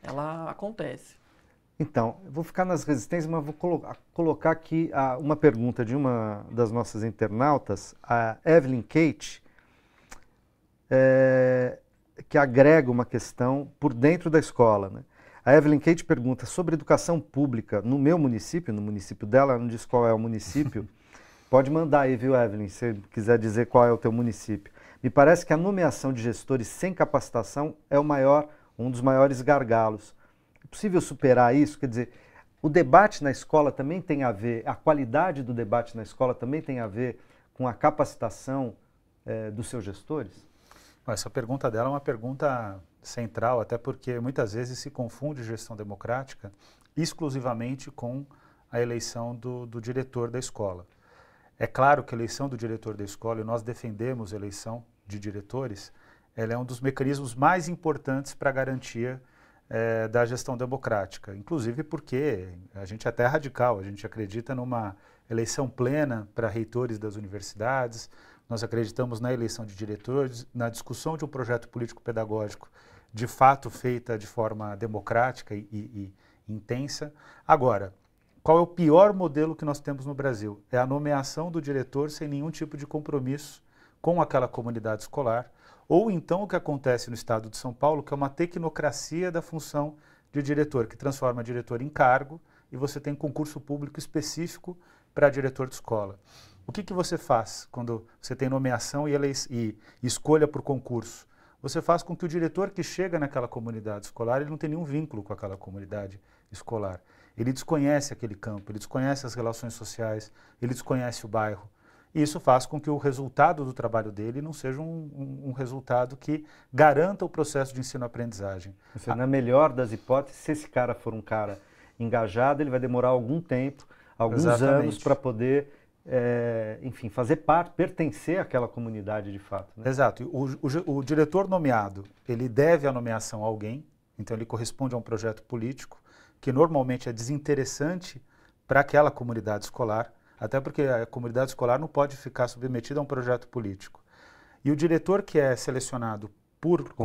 Ela acontece. Então, vou ficar nas resistências, mas vou colo colocar aqui ah, uma pergunta de uma das nossas internautas, a Evelyn Kate, é, que agrega uma questão por dentro da escola. Né? A Evelyn Kate pergunta sobre educação pública no meu município, no município dela, ela não diz qual é o município. Pode mandar aí, viu, Evelyn, se quiser dizer qual é o teu município. Me parece que a nomeação de gestores sem capacitação é o maior, um dos maiores gargalos. É possível superar isso? Quer dizer, o debate na escola também tem a ver, a qualidade do debate na escola também tem a ver com a capacitação eh, dos seus gestores? Essa pergunta dela é uma pergunta central, até porque muitas vezes se confunde gestão democrática exclusivamente com a eleição do, do diretor da escola. É claro que a eleição do diretor da escola, e nós defendemos a eleição de diretores, ela é um dos mecanismos mais importantes para a garantia eh, da gestão democrática, inclusive porque a gente é até radical, a gente acredita numa eleição plena para reitores das universidades, nós acreditamos na eleição de diretores, na discussão de um projeto político-pedagógico de fato feita de forma democrática e, e, e intensa. Agora, qual é o pior modelo que nós temos no Brasil? É a nomeação do diretor sem nenhum tipo de compromisso com aquela comunidade escolar, ou então o que acontece no estado de São Paulo, que é uma tecnocracia da função de diretor, que transforma diretor em cargo e você tem concurso público específico para diretor de escola. O que, que você faz quando você tem nomeação e, ele, e escolha por concurso? Você faz com que o diretor que chega naquela comunidade escolar ele não tenha nenhum vínculo com aquela comunidade escolar. Ele desconhece aquele campo, ele desconhece as relações sociais, ele desconhece o bairro. E isso faz com que o resultado do trabalho dele não seja um, um, um resultado que garanta o processo de ensino-aprendizagem. Na melhor das hipóteses, se esse cara for um cara engajado, ele vai demorar algum tempo, alguns Exatamente. anos para poder é, enfim, fazer parte, pertencer àquela comunidade de fato. Né? Exato. O, o, o, diretor nomeado, ele deve a nomeação a alguém, então ele corresponde a um projeto político, que normalmente é desinteressante para aquela comunidade escolar, até porque a comunidade escolar não pode ficar submetida a um projeto político. E o diretor que é selecionado por concurso,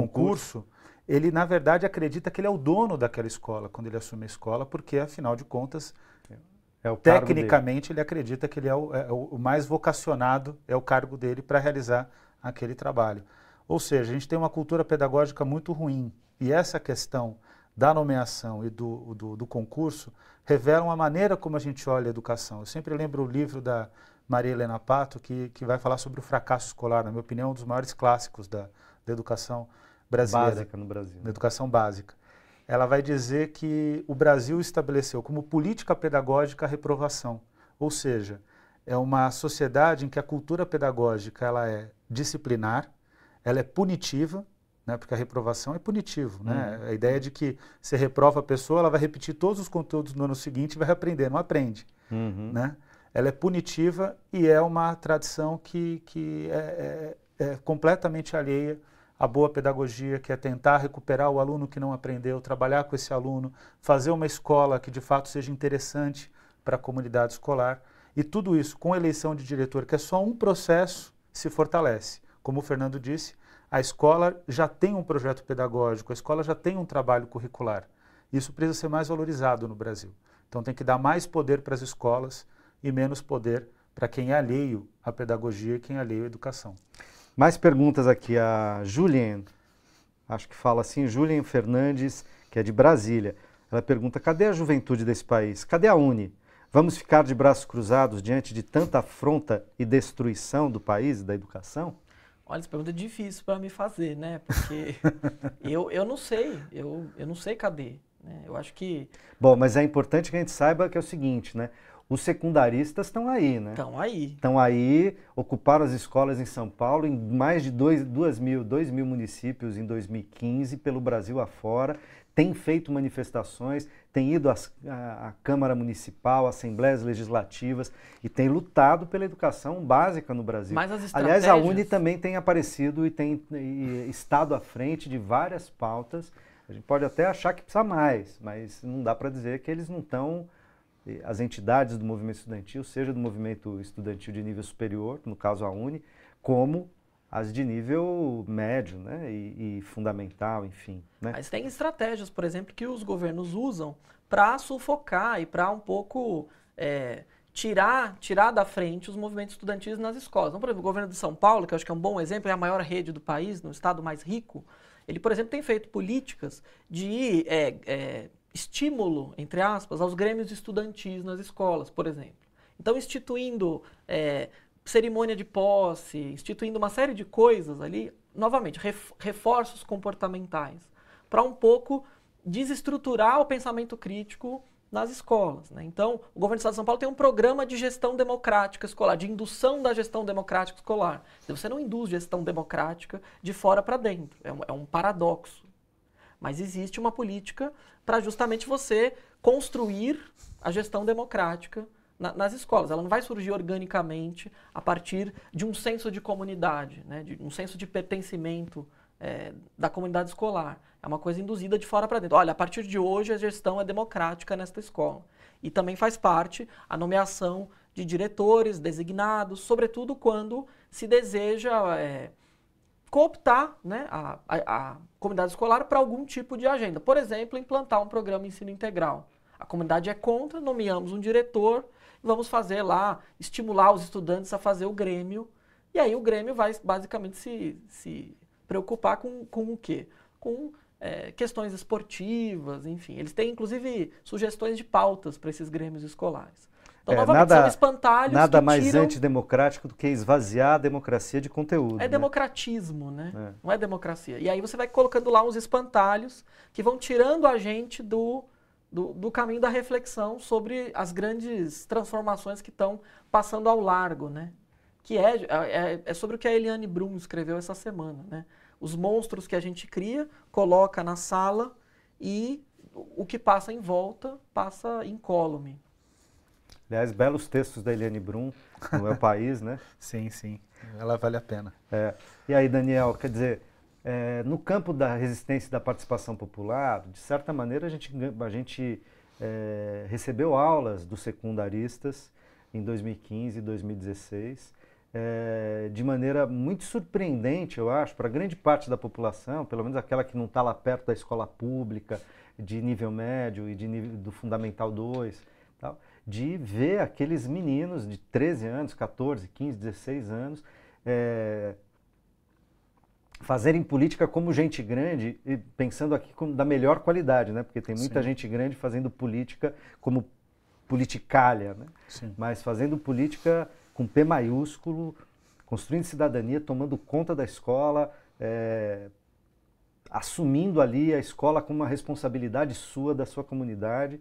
concurso ele na verdade acredita que ele é o dono daquela escola quando ele assume a escola, porque afinal de contas é Tecnicamente, ele acredita que ele é o, é, é o, mais vocacionado, é o cargo dele para realizar aquele trabalho. Ou seja, a gente tem uma cultura pedagógica muito ruim. E essa questão da nomeação e do, do, do concurso revelam a maneira como a gente olha a educação. Eu sempre lembro o livro da Maria Helena Pato, que, que vai falar sobre o fracasso escolar, na minha opinião, é um dos maiores clássicos da, da educação brasileira. Básica no Brasil. Da educação básica ela vai dizer que o Brasil estabeleceu como política pedagógica a reprovação, ou seja, é uma sociedade em que a cultura pedagógica ela é disciplinar, ela é punitiva, né, porque a reprovação é punitivo, né? Uhum. A ideia é de que você reprova a pessoa, ela vai repetir todos os conteúdos no ano seguinte e vai aprender, não aprende, uhum. né? Ela é punitiva e é uma tradição que, que é, é, é completamente alheia a boa pedagogia, que é tentar recuperar o aluno que não aprendeu, trabalhar com esse aluno, fazer uma escola que de fato seja interessante para a comunidade escolar. E tudo isso com eleição de diretor, que é só um processo, se fortalece. Como o Fernando disse, a escola já tem um projeto pedagógico, a escola já tem um trabalho curricular. Isso precisa ser mais valorizado no Brasil. Então tem que dar mais poder para as escolas e menos poder para quem é alheio à pedagogia e quem é alheio à educação. Mais perguntas aqui. A Julien, acho que fala assim, Julien Fernandes, que é de Brasília. Ela pergunta: cadê a juventude desse país? Cadê a Uni? Vamos ficar de braços cruzados diante de tanta afronta e destruição do país e da educação? Olha, essa pergunta é difícil para me fazer, né? Porque eu, eu não sei, eu, eu não sei cadê. Né? Eu acho que. Bom, mas é importante que a gente saiba que é o seguinte, né? os secundaristas estão aí, né? Estão aí. Estão aí, ocuparam as escolas em São Paulo, em mais de 2 mil, dois mil municípios em 2015, pelo Brasil afora. Tem feito manifestações, tem ido às, à, à Câmara Municipal, Assembleias Legislativas e tem lutado pela educação básica no Brasil. Mas as estratégias... Aliás, a Uni também tem aparecido e tem e, estado à frente de várias pautas. A gente pode até achar que precisa mais, mas não dá para dizer que eles não estão as entidades do movimento estudantil, seja do movimento estudantil de nível superior, no caso a UNE, como as de nível médio né? e, e fundamental, enfim. Né? Mas tem estratégias, por exemplo, que os governos usam para sufocar e para um pouco é, tirar, tirar da frente os movimentos estudantis nas escolas. Então, por exemplo, o governo de São Paulo, que eu acho que é um bom exemplo, é a maior rede do país, no estado mais rico, ele, por exemplo, tem feito políticas de é, é, estímulo, entre aspas, aos grêmios estudantis nas escolas, por exemplo. Então, instituindo é, cerimônia de posse, instituindo uma série de coisas ali, novamente, reforços comportamentais, para um pouco desestruturar o pensamento crítico nas escolas. Né? Então, o governo do Estado de São Paulo tem um programa de gestão democrática escolar, de indução da gestão democrática escolar. Então, você não induz gestão democrática de fora para dentro, é um, é um paradoxo. Mas existe uma política para justamente você construir a gestão democrática na, nas escolas. Ela não vai surgir organicamente a partir de um senso de comunidade, né? de um senso de pertencimento é, da comunidade escolar. É uma coisa induzida de fora para dentro. Olha, a partir de hoje a gestão é democrática nesta escola. E também faz parte a nomeação de diretores designados, sobretudo quando se deseja é, cooptar né, a, a, a comunidade escolar para algum tipo de agenda. Por exemplo, implantar um programa de ensino integral. A comunidade é contra, nomeamos um diretor e vamos fazer lá, estimular os estudantes a fazer o Grêmio. E aí o Grêmio vai basicamente se, se preocupar com, com o quê? Com é, questões esportivas, enfim. Eles têm, inclusive, sugestões de pautas para esses Grêmios escolares. Então, é, novamente, nada, são espantalhos. Nada mais tiram... antidemocrático do que esvaziar a democracia de conteúdo. É né? democratismo, né? É. Não é democracia. E aí você vai colocando lá uns espantalhos que vão tirando a gente do, do, do caminho da reflexão sobre as grandes transformações que estão passando ao largo, né? Que é, é, é sobre o que a Eliane Brum escreveu essa semana, né? Os monstros que a gente cria, coloca na sala e o que passa em volta passa incólume. Aliás, belos textos da Eliane Brum, no meu país, né? Sim, sim. Ela vale a pena. É. E aí, Daniel, quer dizer, é, no campo da resistência e da participação popular, de certa maneira a gente, a gente é, recebeu aulas dos secundaristas em 2015 e 2016, é, de maneira muito surpreendente, eu acho, para grande parte da população, pelo menos aquela que não está lá perto da escola pública, de nível médio e de nível, do Fundamental 2 de ver aqueles meninos de 13 anos, 14, 15, 16 anos é, fazerem política como gente grande, e pensando aqui como da melhor qualidade, né? porque tem muita Sim. gente grande fazendo política como politicalha, né? mas fazendo política com P maiúsculo, construindo cidadania, tomando conta da escola, é, assumindo ali a escola como uma responsabilidade sua, da sua comunidade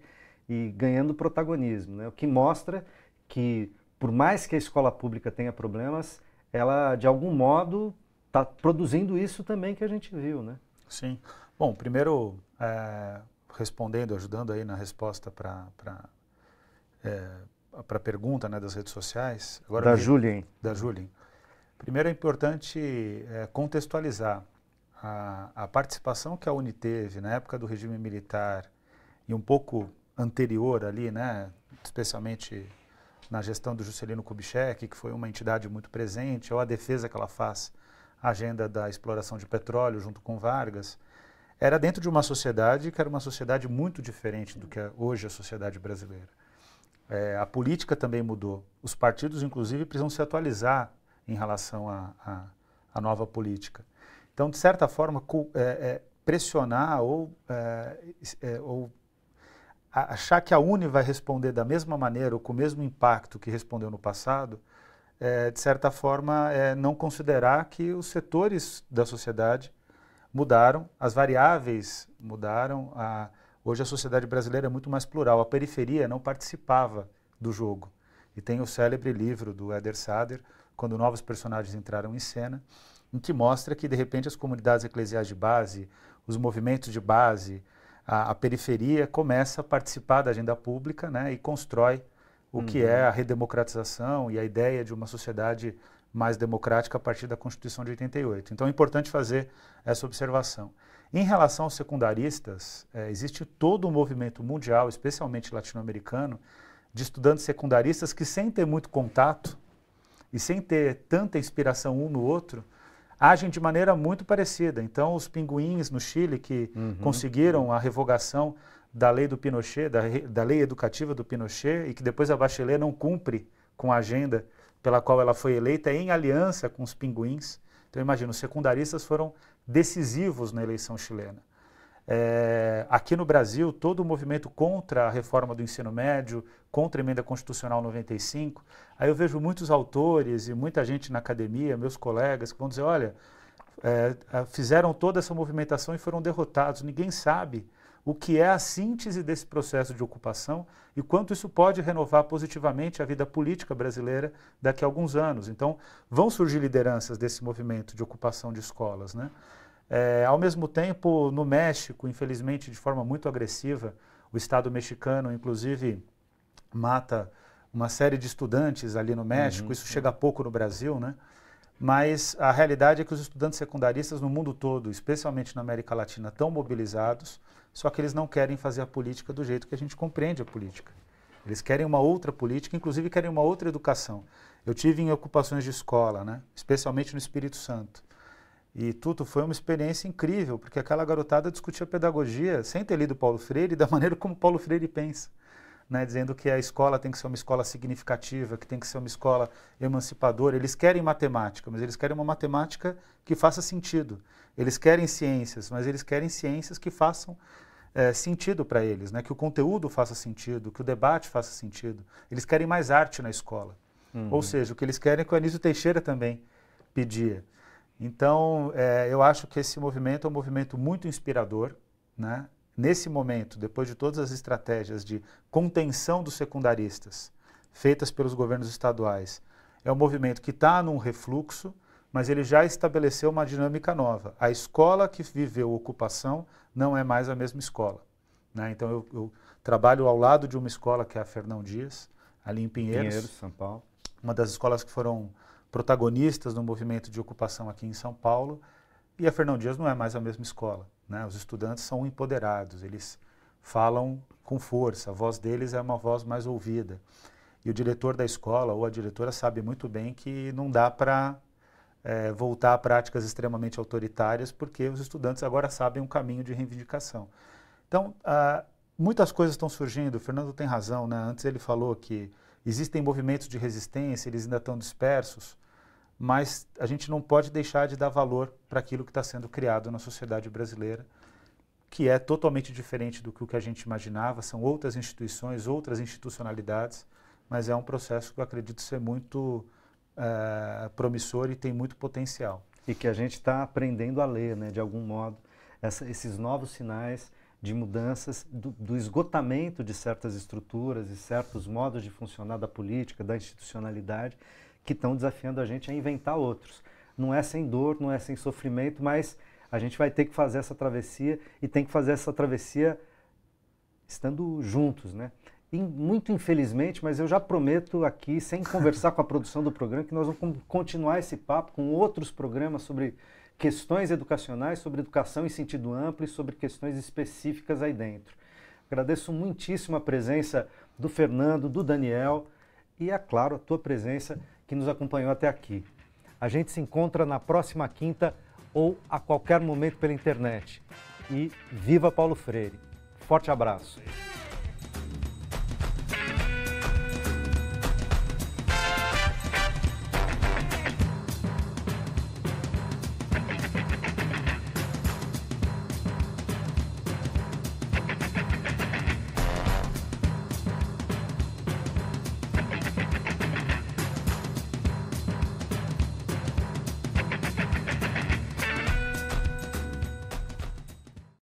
e ganhando protagonismo, né? o que mostra que, por mais que a escola pública tenha problemas, ela, de algum modo, está produzindo isso também que a gente viu. Né? Sim. Bom, primeiro, é, respondendo, ajudando aí na resposta para para é, a pergunta né, das redes sociais. Agora da Julien. Da Julien. Primeiro é importante é, contextualizar a, a participação que a Uni teve na época do regime militar e um pouco anterior ali, né, especialmente na gestão do Juscelino Kubitschek, que foi uma entidade muito presente, ou a defesa que ela faz a agenda da exploração de petróleo junto com Vargas, era dentro de uma sociedade que era uma sociedade muito diferente do que é hoje a sociedade brasileira. É, a política também mudou. Os partidos, inclusive, precisam se atualizar em relação à nova política. Então, de certa forma, é, é, pressionar ou, é, é, ou achar que a Uni vai responder da mesma maneira ou com o mesmo impacto que respondeu no passado, é, de certa forma, é não considerar que os setores da sociedade mudaram, as variáveis mudaram. A, hoje a sociedade brasileira é muito mais plural. A periferia não participava do jogo. E tem o célebre livro do Eder Sader, Quando Novos Personagens Entraram em Cena, em que mostra que, de repente, as comunidades eclesiais de base, os movimentos de base, a, a, periferia começa a participar da agenda pública né, e constrói o uhum. que é uhum. a redemocratização e a ideia de uma sociedade mais democrática a partir da Constituição de 88. Então é importante fazer essa observação. Em relação aos secundaristas, é, existe todo um movimento mundial, especialmente latino-americano, de estudantes secundaristas que, sem ter muito contato e sem ter tanta inspiração um no outro, agem de maneira muito parecida. Então, os pinguins no Chile, que uhum. conseguiram a revogação da lei do Pinochet, da, da, lei educativa do Pinochet, e que depois a Bachelet não cumpre com a agenda pela qual ela foi eleita, em aliança com os pinguins. Então, imagina, os secundaristas foram decisivos na eleição chilena. É, aqui no Brasil, todo o movimento contra a reforma do ensino médio, contra a emenda constitucional 95, Aí eu vejo muitos autores e muita gente na academia, meus colegas, que vão dizer: olha, é, é, fizeram toda essa movimentação e foram derrotados. Ninguém sabe o que é a síntese desse processo de ocupação e quanto isso pode renovar positivamente a vida política brasileira daqui a alguns anos. Então, vão surgir lideranças desse movimento de ocupação de escolas. Né? É, ao mesmo tempo, no México, infelizmente, de forma muito agressiva, o Estado mexicano, inclusive, mata uma série de estudantes ali no México, uhum, isso chega pouco no Brasil, né? Mas a realidade é que os estudantes secundaristas no mundo todo, especialmente na América Latina, estão mobilizados, só que eles não querem fazer a política do jeito que a gente compreende a política. Eles querem uma outra política, inclusive querem uma outra educação. Eu tive em ocupações de escola, né? especialmente no Espírito Santo. E tudo foi uma experiência incrível, porque aquela garotada discutia pedagogia sem ter lido Paulo Freire, da maneira como Paulo Freire pensa né, dizendo que a escola tem que ser uma escola significativa, que tem que ser uma escola emancipadora. Eles querem matemática, mas eles querem uma matemática que faça sentido. Eles querem ciências, mas eles querem ciências que façam é, sentido para eles, né, que o conteúdo faça sentido, que o debate faça sentido. Eles querem mais arte na escola. Uhum. Ou seja, o que eles querem é que o Anísio Teixeira também pedia. Então, é, eu acho que esse movimento é um movimento muito inspirador, né? nesse momento, depois de todas as estratégias de contenção dos secundaristas feitas pelos governos estaduais, é um movimento que está num refluxo, mas ele já estabeleceu uma dinâmica nova. A escola que viveu ocupação não é mais a mesma escola. Né? Então, eu, eu, trabalho ao lado de uma escola que é a Fernão Dias, ali em Pinheiros, Pinheiros, São Paulo. Uma das escolas que foram protagonistas no movimento de ocupação aqui em São Paulo. E a Fernão Dias não é mais a mesma escola. Né? Os estudantes são empoderados, eles falam com força, a voz deles é uma voz mais ouvida. E o diretor da escola ou a diretora sabe muito bem que não dá para é, voltar a práticas extremamente autoritárias, porque os estudantes agora sabem um caminho de reivindicação. Então, ah, muitas coisas estão surgindo, o Fernando tem razão, né? antes ele falou que existem movimentos de resistência, eles ainda estão dispersos mas a gente não pode deixar de dar valor para aquilo que está sendo criado na sociedade brasileira, que é totalmente diferente do que o que a gente imaginava, são outras instituições, outras institucionalidades, mas é um processo que eu acredito ser muito uh, promissor e tem muito potencial. E que a gente está aprendendo a ler, né, de algum modo, essa, esses novos sinais de mudanças, do, do, esgotamento de certas estruturas e certos modos de funcionar da política, da institucionalidade, que estão desafiando a gente a inventar outros. Não é sem dor, não é sem sofrimento, mas a gente vai ter que fazer essa travessia e tem que fazer essa travessia estando juntos, né? E muito infelizmente, mas eu já prometo aqui, sem conversar com a produção do programa, que nós vamos continuar esse papo com outros programas sobre questões educacionais, sobre educação em sentido amplo e sobre questões específicas aí dentro. Agradeço muitíssimo a presença do Fernando, do Daniel e, é claro, a tua presença que nos acompanhou até aqui. A gente se encontra na próxima quinta ou a qualquer momento pela internet. E viva Paulo Freire. Forte abraço.